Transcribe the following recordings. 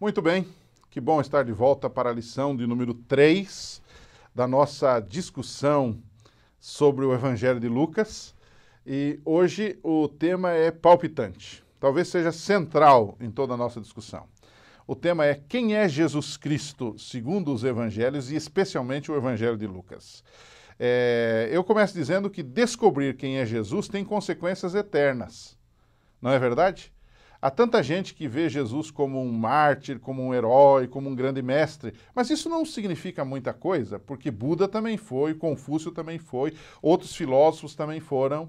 Muito bem, que bom estar de volta para a lição de número 3 da nossa discussão sobre o Evangelho de Lucas. E hoje o tema é palpitante, talvez seja central em toda a nossa discussão. O tema é quem é Jesus Cristo segundo os evangelhos e especialmente o evangelho de Lucas. É, eu começo dizendo que descobrir quem é Jesus tem consequências eternas, não é verdade? Há tanta gente que vê Jesus como um mártir, como um herói, como um grande mestre, mas isso não significa muita coisa, porque Buda também foi, Confúcio também foi, outros filósofos também foram,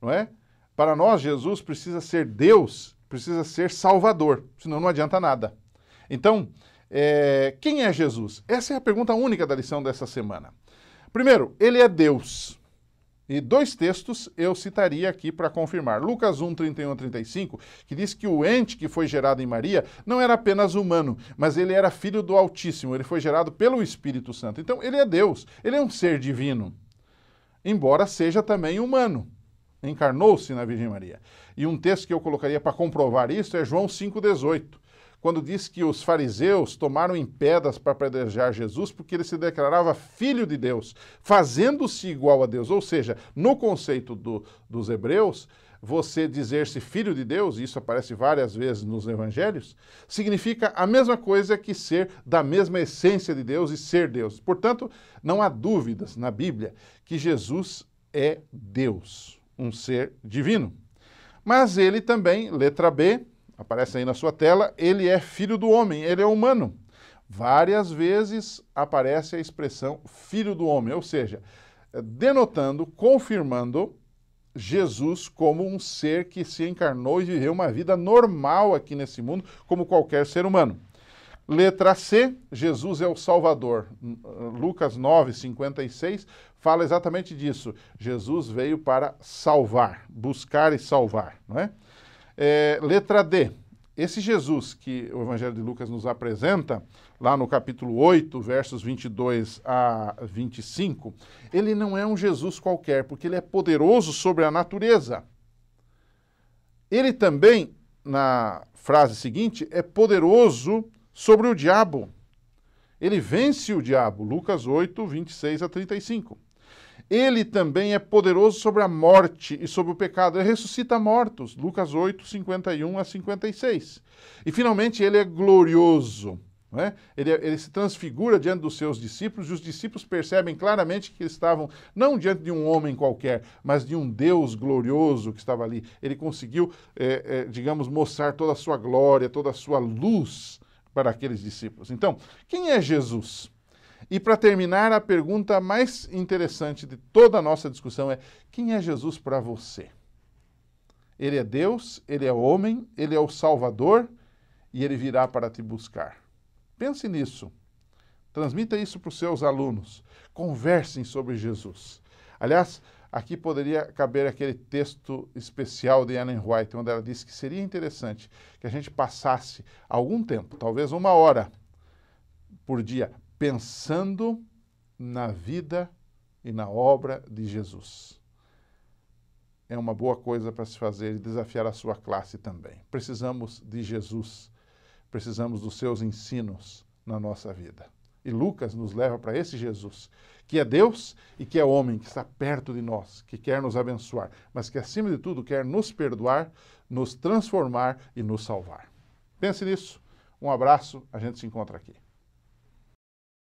não é? Para nós, Jesus precisa ser Deus, precisa ser Salvador, senão não adianta nada. Então, é, quem é Jesus? Essa é a pergunta única da lição dessa semana. Primeiro, ele é Deus. E dois textos eu citaria aqui para confirmar. Lucas 1, 31 a 35, que diz que o ente que foi gerado em Maria não era apenas humano, mas ele era filho do Altíssimo, ele foi gerado pelo Espírito Santo. Então, ele é Deus, ele é um ser divino, embora seja também humano. Encarnou-se na Virgem Maria. E um texto que eu colocaria para comprovar isso é João 5,18 quando diz que os fariseus tomaram em pedras para apedrejar Jesus porque ele se declarava filho de Deus, fazendo-se igual a Deus. Ou seja, no conceito do, dos hebreus, você dizer-se filho de Deus, e isso aparece várias vezes nos evangelhos, significa a mesma coisa que ser da mesma essência de Deus e ser Deus. Portanto, não há dúvidas na Bíblia que Jesus é Deus, um ser divino. Mas ele também, letra B, aparece aí na sua tela, ele é filho do homem, ele é humano. Várias vezes aparece a expressão filho do homem, ou seja, eh, denotando, confirmando Jesus como um ser que se encarnou e viveu uma vida normal aqui nesse mundo, como qualquer ser humano. Letra C, Jesus é o Salvador. Eh, Lucas 9, 56 fala exatamente disso. Jesus veio para salvar, buscar e salvar, não é? É, letra D. Esse Jesus que o Evangelho de Lucas nos apresenta, lá no capítulo 8, versos 22 a 25, ele não é um Jesus qualquer, porque ele é poderoso sobre a natureza. Ele também, na frase seguinte, é poderoso sobre o diabo. Ele vence o diabo, Lucas 8, 26 a 35. Ele também é poderoso sobre a morte e sobre o pecado. Ele ressuscita mortos. Lucas 8, 51 a 56. E finalmente, ele é glorioso. né? Ele, é, ele, se transfigura diante dos seus discípulos e os discípulos percebem claramente que estavam não diante de um homem qualquer, mas de um Deus glorioso que estava ali. Ele conseguiu, é, é, digamos, mostrar toda a sua glória, toda a sua luz para aqueles discípulos. Então, quem é Jesus? E para terminar, a pergunta mais interessante de toda a nossa discussão é: quem é Jesus para você? Ele é Deus, ele é homem, ele é o Salvador e ele virá para te buscar. Pense nisso. Transmita isso para os seus alunos. Conversem sobre Jesus. Aliás, aqui poderia caber aquele texto especial de Ellen White, onde ela disse que seria interessante que a gente passasse algum tempo, talvez uma hora por dia, pensando na vida e na obra de Jesus. É uma boa coisa para se fazer e desafiar a sua classe também. Precisamos de Jesus, precisamos dos seus ensinos na nossa vida. E Lucas nos leva para esse Jesus, que é Deus e que é homem, que está perto de nós, que quer nos abençoar, mas que, acima de tudo, quer nos perdoar, nos transformar e nos salvar. Pense nisso. Um abraço, a gente se encontra aqui.